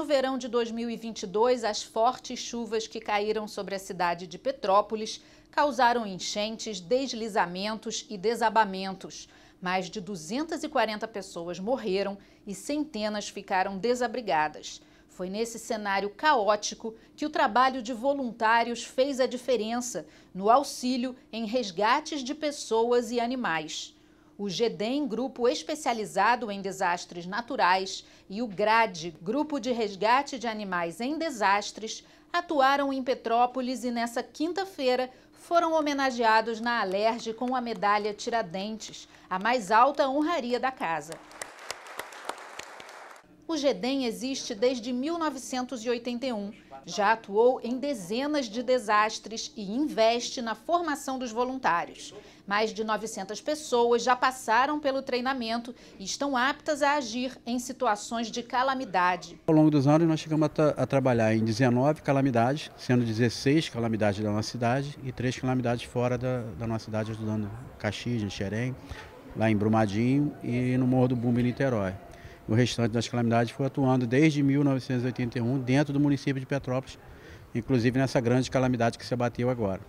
No verão de 2022, as fortes chuvas que caíram sobre a cidade de Petrópolis causaram enchentes, deslizamentos e desabamentos. Mais de 240 pessoas morreram e centenas ficaram desabrigadas. Foi nesse cenário caótico que o trabalho de voluntários fez a diferença no auxílio em resgates de pessoas e animais o GEDEM, grupo especializado em desastres naturais, e o GRADE, grupo de resgate de animais em desastres, atuaram em Petrópolis e nessa quinta-feira foram homenageados na Alerj com a medalha Tiradentes, a mais alta honraria da casa. O GEDEM existe desde 1981, já atuou em dezenas de desastres e investe na formação dos voluntários. Mais de 900 pessoas já passaram pelo treinamento e estão aptas a agir em situações de calamidade. Ao longo dos anos, nós chegamos a, tra a trabalhar em 19 calamidades, sendo 16 calamidades da nossa cidade e 3 calamidades fora da, da nossa cidade, ajudando Caxias, em Xerém, lá em Brumadinho e no Morro do Bumba, em Niterói. O restante das calamidades, foi atuando desde 1981 dentro do município de Petrópolis, inclusive nessa grande calamidade que se abateu agora.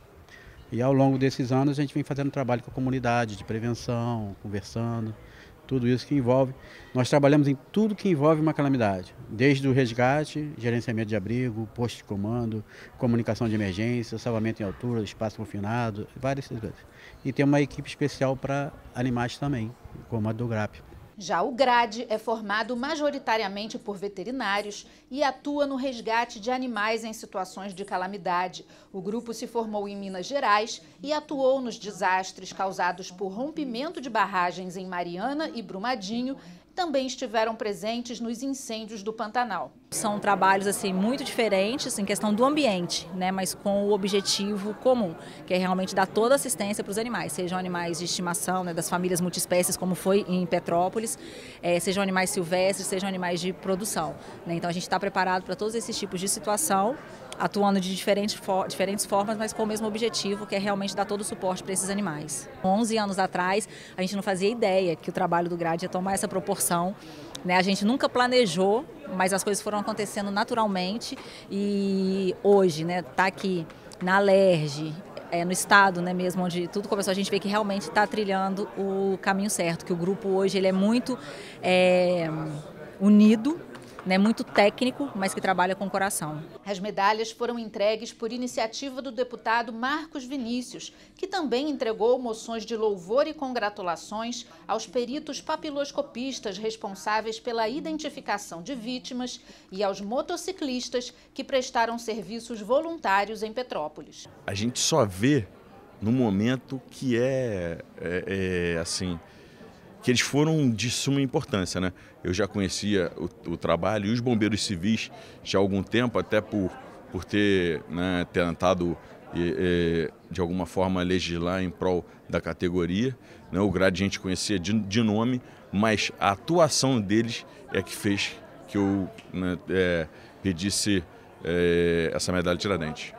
E ao longo desses anos a gente vem fazendo trabalho com a comunidade, de prevenção, conversando, tudo isso que envolve. Nós trabalhamos em tudo que envolve uma calamidade, desde o resgate, gerenciamento de abrigo, posto de comando, comunicação de emergência, salvamento em altura, espaço confinado, várias coisas. E tem uma equipe especial para animais também, como a do GRAP. Já o GRADE é formado majoritariamente por veterinários e atua no resgate de animais em situações de calamidade. O grupo se formou em Minas Gerais e atuou nos desastres causados por rompimento de barragens em Mariana e Brumadinho. Também estiveram presentes nos incêndios do Pantanal. São trabalhos assim muito diferentes em questão do ambiente, né, mas com o objetivo comum, que é realmente dar toda a assistência para os animais, sejam animais de estimação, né, das famílias multiespécies, como foi em Petrópolis, é, sejam animais silvestres, sejam animais de produção. Né? Então a gente está preparado para todos esses tipos de situação, atuando de diferentes, for diferentes formas, mas com o mesmo objetivo, que é realmente dar todo o suporte para esses animais. 11 anos atrás, a gente não fazia ideia que o trabalho do GRAD ia tomar essa proporção. Né? A gente nunca planejou mas as coisas foram acontecendo naturalmente e hoje, né, tá aqui na Alerge, é, no estado né, mesmo, onde tudo começou, a gente vê que realmente está trilhando o caminho certo, que o grupo hoje ele é muito é, unido né, muito técnico, mas que trabalha com o coração. As medalhas foram entregues por iniciativa do deputado Marcos Vinícius, que também entregou moções de louvor e congratulações aos peritos papiloscopistas responsáveis pela identificação de vítimas e aos motociclistas que prestaram serviços voluntários em Petrópolis. A gente só vê no momento que é, é, é assim que eles foram de suma importância. Né? Eu já conhecia o, o trabalho e os bombeiros civis já há algum tempo, até por, por ter né, tentado de alguma forma legislar em prol da categoria. Né? O grade a gente conhecia de, nome, mas a atuação deles é que fez que eu né, é, pedisse é, essa medalha Tiradentes.